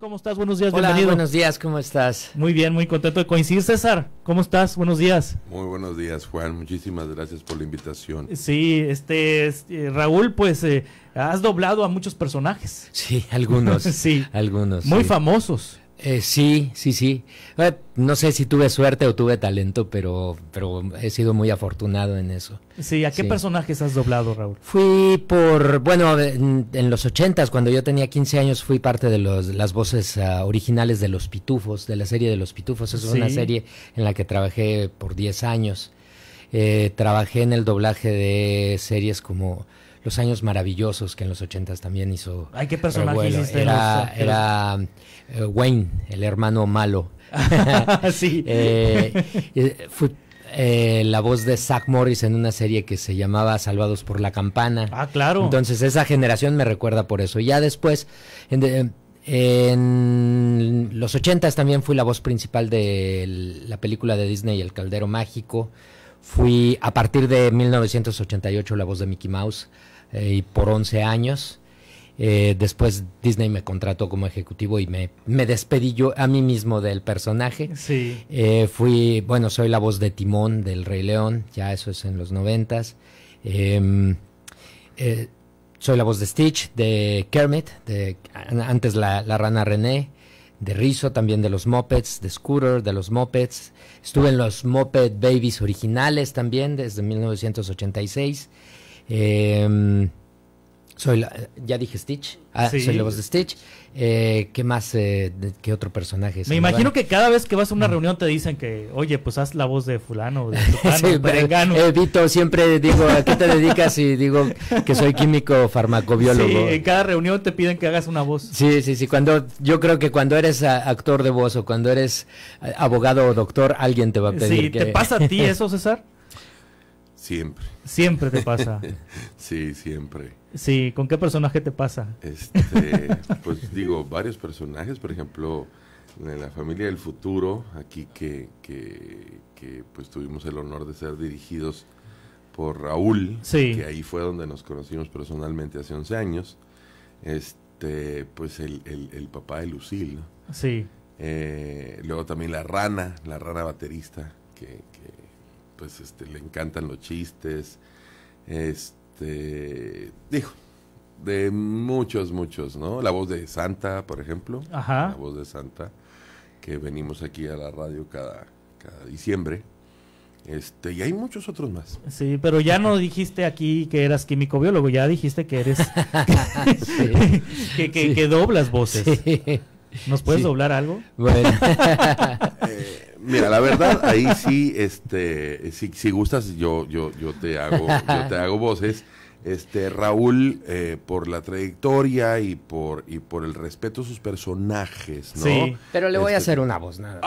¿Cómo estás? Buenos días, Hola, Buenos días, ¿cómo estás? Muy bien, muy contento de coincidir, César. ¿Cómo estás? Buenos días. Muy buenos días, Juan. Muchísimas gracias por la invitación. Sí, este, este Raúl, pues eh, has doblado a muchos personajes. Sí, algunos. sí. Algunos. Muy famosos. Eh, sí, sí, sí. Eh, no sé si tuve suerte o tuve talento, pero, pero he sido muy afortunado en eso. Sí, ¿a qué personajes has doblado, Raúl? Fui por, bueno, en, los ochentas, cuando yo tenía 15 años, fui parte de las voces ah, originales de Los Pitufos, de la serie de Los Pitufos. Es una serie en la que trabajé por 10 años. Eh, trabajé en el doblaje de series como los años maravillosos que en los 80 también hizo. Ay, qué personaje hiciste Era, era eh, Wayne, el hermano malo. Ah, sí. Eh, fue eh, la voz de Zach Morris en una serie que se llamaba Salvados por la Campana. Ah, claro. Entonces esa generación me recuerda por eso. Ya después, en, en los ochentas también fui la voz principal de la película de Disney El Caldero Mágico. Fui a partir de 1988 la voz de Mickey Mouse eh, y por 11 años. Eh, después Disney me contrató como ejecutivo y me, despedí yo a mí mismo del personaje. Sí. Eh, fui, bueno, soy la voz de Timón del Rey León, ya eso es en los noventas. Em, soy la voz de Stitch, de Kermit, de antes la, la rana René de Rizzo, también de los Mopeds, de Scooter, de los Mopeds. Estuve en los Moped Babies originales también desde 1986. Soy ya dije Stitch. Ah, soy la voz de Stitch. Eh, ¿Qué más? Eh, ¿Qué otro personaje? Me imagino que cada vez que vas a una reunión te dicen que, oye, pues haz la voz de fulano, de sí, eh, Vito, siempre digo, ¿a qué te dedicas? Y digo que soy químico farmacobiólogo. Sí, en cada reunión te piden que hagas una voz. Sí, sí, sí. Cuando, yo creo que cuando eres ah, actor de voz o cuando eres eh, abogado o doctor, alguien te va a pedir. Sí, ¿te pasa a ti eso, César? Siempre. Siempre te pasa. sí, siempre. Sí, ¿con qué personaje te pasa? Este, pues digo, varios personajes, por ejemplo, en la familia del futuro, aquí que, que, pues tuvimos el honor de ser dirigidos por Raúl, que ahí fue donde nos conocimos personalmente hace 11 años, este, pues el, el, el papá de Lucil, Sí. Eh, luego también la rana, la rana baterista, que, que pues este, le encantan los chistes. Este, dijo, de muchos, muchos, ¿no? La voz de Santa, por ejemplo. Ajá. La voz de Santa, que venimos aquí a la radio cada, cada diciembre. Este, y hay muchos otros más. Sí, pero ya no dijiste aquí que eras químico biólogo, ya dijiste que eres que, doblas voces. ¿Nos puedes doblar algo? Bueno. Eh, mira, la verdad, ahí sí, este, si, si gustas, yo, yo, yo te hago, yo te hago voces. Este, Raúl, eh, por la trayectoria y por, y por el respeto a sus personajes, ¿no? Sí. Pero le voy a este, hacer una voz, nada.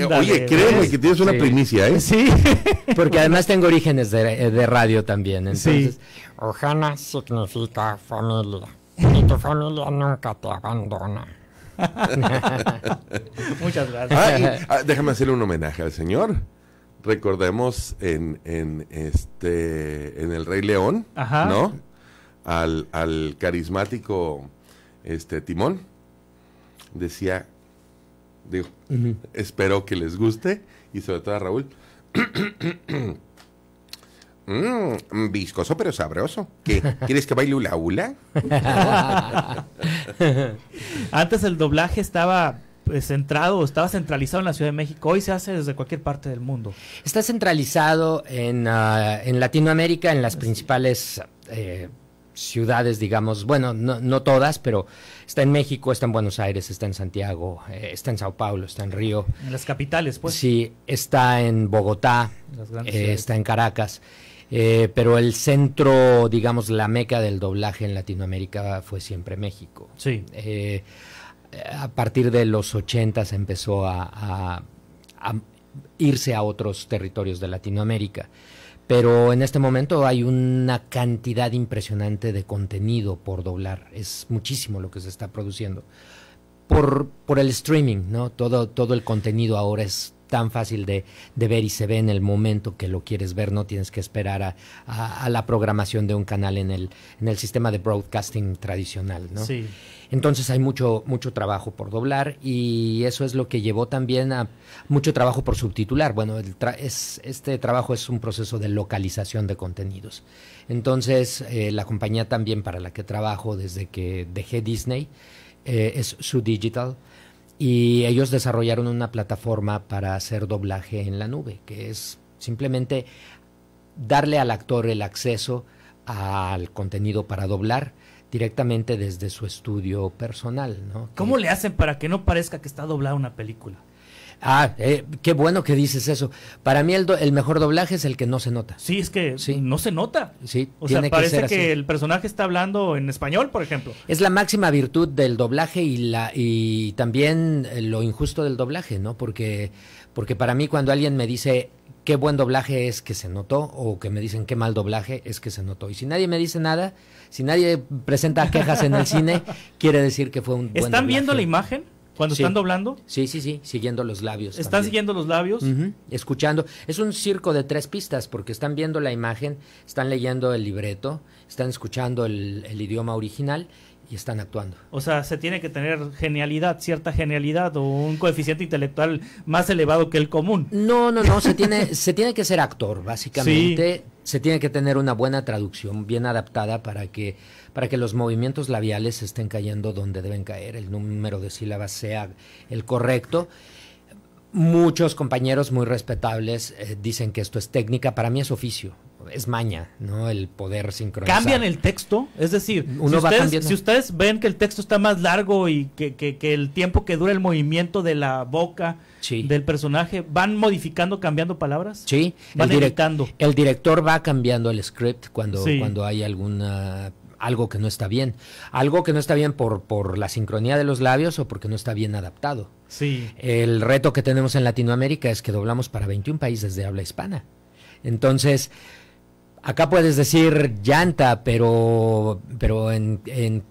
Eh, oye, créeme que tienes una primicia, ¿eh? Sí. Porque además tengo orígenes de, radio también. Entonces, Ojana significa familia. Y tu familia nunca te abandona. Muchas gracias. Ah, ah, déjame hacerle un homenaje al señor. Recordemos en, en este en el Rey León, ¿no? Al, carismático este Timón decía digo, espero que les guste y sobre todo a Raúl Mm, viscoso pero sabroso. ¿Quieres que baile hula hula? Antes el doblaje estaba pues, centrado, estaba centralizado en la Ciudad de México, hoy se hace desde cualquier parte del mundo. Está centralizado en, ah, Latinoamérica, en las principales eh, ciudades, digamos, bueno, no, todas, pero está en México, está en Buenos Aires, está en Santiago, eh, está en Sao Paulo, está en Río. En las capitales, pues. Sí, está en Bogotá, eh, está en Caracas. Eh, pero el centro, digamos, la meca del doblaje en Latinoamérica fue siempre México. Sí. Eh, a partir de los 80 empezó a, a, irse a otros territorios de Latinoamérica. Pero en este momento hay una cantidad impresionante de contenido por doblar. Es muchísimo lo que se está produciendo. Por, por el streaming, ¿no? Todo, todo el contenido ahora es tan fácil de, ver y se ve en el momento que lo quieres ver, no tienes que esperar a, la programación de un canal en el, en el sistema de broadcasting tradicional, Entonces hay mucho, mucho trabajo por doblar y eso es lo que llevó también a mucho trabajo por subtitular. Bueno, este trabajo es un proceso de localización de contenidos. Entonces, eh, la compañía también para la que trabajo desde que dejé Disney eh, es su digital. Y ellos desarrollaron una plataforma para hacer doblaje en la nube, que es simplemente darle al actor el acceso al contenido para doblar directamente desde su estudio personal. ¿Cómo le hacen para que no parezca que está doblada una película? Ah, eh, qué bueno que dices eso. Para mí el, mejor doblaje es el que no se nota. Sí, es que no se nota. Sí, o sea, parece que, el personaje está hablando en español, por ejemplo. Es la máxima virtud del doblaje y la y también eh, lo injusto del doblaje, ¿no? Porque porque para mí cuando alguien me dice qué buen doblaje es que se notó o que me dicen qué mal doblaje es que se notó. Y si nadie me dice nada, si nadie presenta quejas en el cine, quiere decir que fue un ¿Están buen doblaje. viendo la imagen? Cuando están doblando. Sí, sí, sí, siguiendo los labios. Están siguiendo los labios. Escuchando. Es un circo de tres pistas porque están viendo la imagen, están leyendo el libreto, están escuchando el idioma original y están actuando. O sea, se tiene que tener genialidad, cierta genialidad o un coeficiente intelectual más elevado que el común. No, no, no, se tiene, se tiene que ser actor, básicamente. Se tiene que tener una buena traducción, bien adaptada para que, para que los movimientos labiales estén cayendo donde deben caer, el número de sílabas sea el correcto. Muchos compañeros muy respetables eh, dicen que esto es técnica, para mí es oficio es maña, ¿no? El poder sincronizar. ¿Cambian el texto? Es decir, si, ustedes, si, ustedes, ven que el texto está más largo y que, que, el tiempo que dura el movimiento de la boca del personaje, ¿van modificando, cambiando palabras? Sí, van el, el director va cambiando el script cuando, cuando hay alguna algo que no está bien. Algo que no está bien por, por la sincronía de los labios o porque no está bien adaptado. Sí. El reto que tenemos en Latinoamérica es que doblamos para 21 países de habla hispana. Entonces, Acá puedes decir llanta, pero, pero en,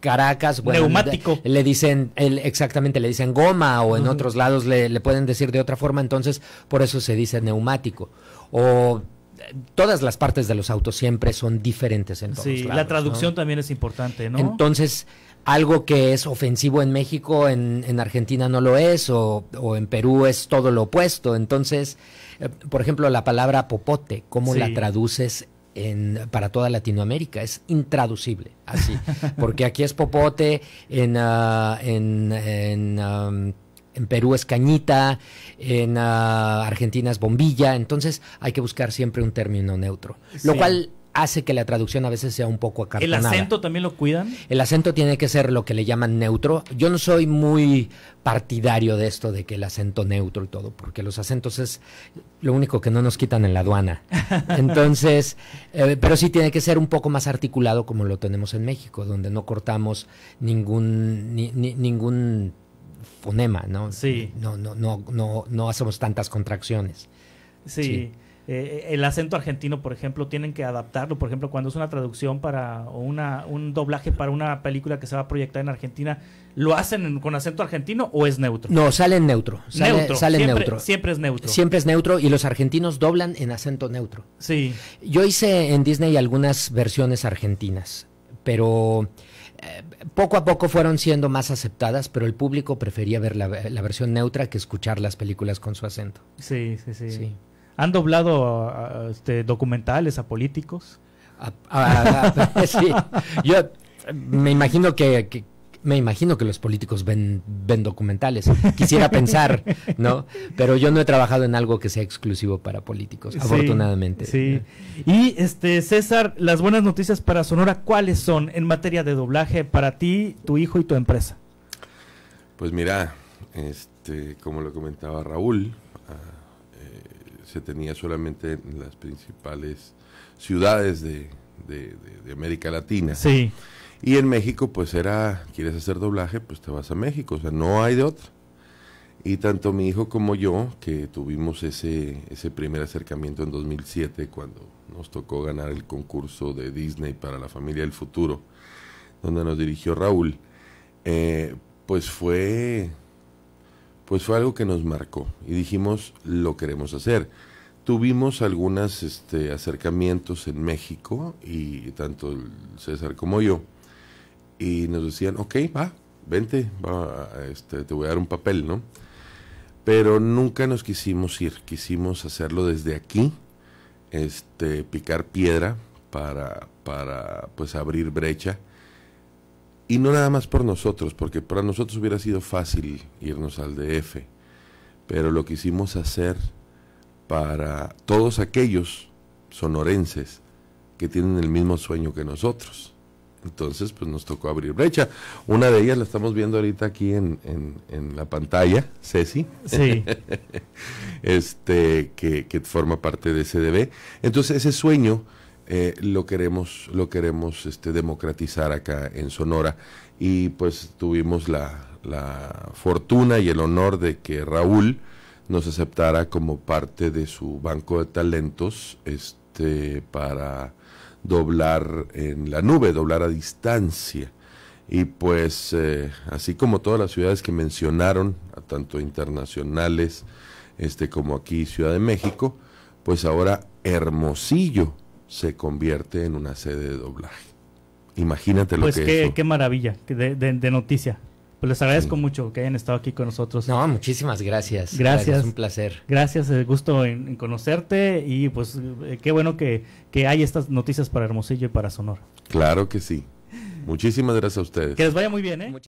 Caracas, bueno, neumático. Le dicen, exactamente, le dicen goma o en otros lados le, pueden decir de otra forma, entonces por eso se dice neumático. O todas las partes de los autos siempre son diferentes en todos sí, La traducción también es importante, ¿no? Entonces, algo que es ofensivo en México, en, Argentina no lo es, o, en Perú es todo lo opuesto. Entonces, eh, por ejemplo, la palabra popote, ¿cómo la traduces para toda Latinoamérica? Es intraducible, así. Porque aquí es popote, en, ah, en, Perú es cañita, en ah, Argentina es bombilla, entonces hay que buscar siempre un término neutro, lo cual hace que la traducción a veces sea un poco acartonada. ¿El acento también lo cuidan? El acento tiene que ser lo que le llaman neutro. Yo no soy muy partidario de esto, de que el acento neutro y todo, porque los acentos es lo único que no nos quitan en la aduana. Entonces, eh, pero sí tiene que ser un poco más articulado como lo tenemos en México, donde no cortamos ningún, ningún fonema, ¿no? Sí. No, no, no, no, no hacemos tantas contracciones. sí. Eh, el acento argentino, por ejemplo, tienen que adaptarlo. Por ejemplo, cuando es una traducción para o una, un doblaje para una película que se va a proyectar en Argentina, ¿lo hacen con acento argentino o es neutro? No, sale neutro. Sale, neutro. siempre, Siempre es neutro. Siempre es neutro y los argentinos doblan en acento neutro. Sí. Yo hice en Disney algunas versiones argentinas, pero eh, poco a poco fueron siendo más aceptadas, pero el público prefería ver la, la, versión neutra que escuchar las películas con su acento. Sí, sí, sí. sí han doblado este, documentales a políticos. sí, yo me imagino que, me imagino que los políticos ven, ven documentales. Quisiera pensar, ¿no? Pero yo no he trabajado en algo que sea exclusivo para políticos, afortunadamente. Sí. Y este César, las buenas noticias para Sonora, ¿cuáles son en materia de doblaje para ti, tu hijo y tu empresa? Pues mira, este, como lo comentaba Raúl, se tenía solamente en las principales ciudades de, América Latina. Sí. Y en México, pues era, quieres hacer doblaje, pues te vas a México, o sea, no hay de otro. Y tanto mi hijo como yo, que tuvimos ese, ese primer acercamiento en 2007, cuando nos tocó ganar el concurso de Disney para la familia del futuro, donde nos dirigió Raúl, eh, pues fue pues fue algo que nos marcó y dijimos, lo queremos hacer. Tuvimos algunos este, acercamientos en México y tanto César como yo, y nos decían, ok, va, vente, va, este, te voy a dar un papel, ¿no? Pero nunca nos quisimos ir, quisimos hacerlo desde aquí, este, picar piedra para, para pues abrir brecha y no nada más por nosotros, porque para nosotros hubiera sido fácil irnos al DF, pero lo quisimos hacer para todos aquellos sonorenses que tienen el mismo sueño que nosotros. Entonces, pues nos tocó abrir brecha. Una de ellas la estamos viendo ahorita aquí en, la pantalla, Ceci. Sí. este, que, que forma parte de CDB. Entonces, ese sueño eh, lo queremos, lo queremos este, democratizar acá en Sonora. Y pues tuvimos la, fortuna y el honor de que Raúl nos aceptara como parte de su banco de talentos este, para doblar en la nube, doblar a distancia. Y pues, eh, así como todas las ciudades que mencionaron, tanto internacionales este, como aquí Ciudad de México, pues ahora Hermosillo se convierte en una sede de doblaje. Imagínate lo pues que es. Pues qué maravilla de, de, noticia. Pues les agradezco mucho que hayan estado aquí con nosotros. No, muchísimas gracias. Gracias. Es un placer. Gracias, el gusto en, conocerte y pues eh, qué bueno que, que hay estas noticias para Hermosillo y para Sonora. Claro que sí. Muchísimas gracias a ustedes. Que les vaya muy bien, ¿eh?